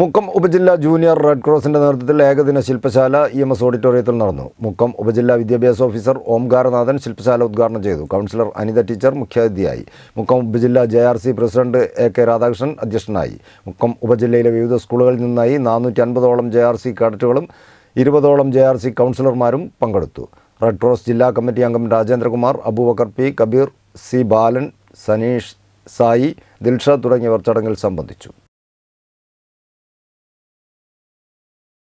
മുക്കം ഉപജില്ലാ junior red ക്രോസിന്റെ നേതൃത്വത്തിൽ ഏകദിന ശില്പശാല ഇ എം എസ് ഓഡിറ്റോറിയത്തിൽ നടന്നു മുക്കം ഉപജില്ലാ വിദ്യാഭ്യാസ ഓഫീസർ ഓംകാരനാഥൻ ശില്പശാല ഉദ്ഘാടനം ചെയ്തു കൗൺസിലർ അനിത ടീച്ചർ മുഖ്യാതിഥിയായി മുക്കം ഉപജില്ലാ J R C president A K Radhakrishnan അധ്യക്ഷനായി മുക്കം ഉപജില്ലയിലെ വിവിധ സ്കൂളുകളിൽ നിന്നായി നാനൂറ്റി അൻപതോളം ജെ ആർ സി കാഡറ്റുകളും ഇരുപതോളം ജെ ആർ സി കൗൺസിലർമാരും പങ്കെടുത്തു റെഡ് ക്രോസ് ജില്ലാ കമ്മിറ്റി അംഗം രാജേന്ദ്രകുമാർ അബൂബക്കർ പി കബീർ സി ബാലൻ സനീഷ് സായി ദിൽഷ തുടങ്ങിയവർ ചടങ്ങിൽ സംബന്ധിച്ചു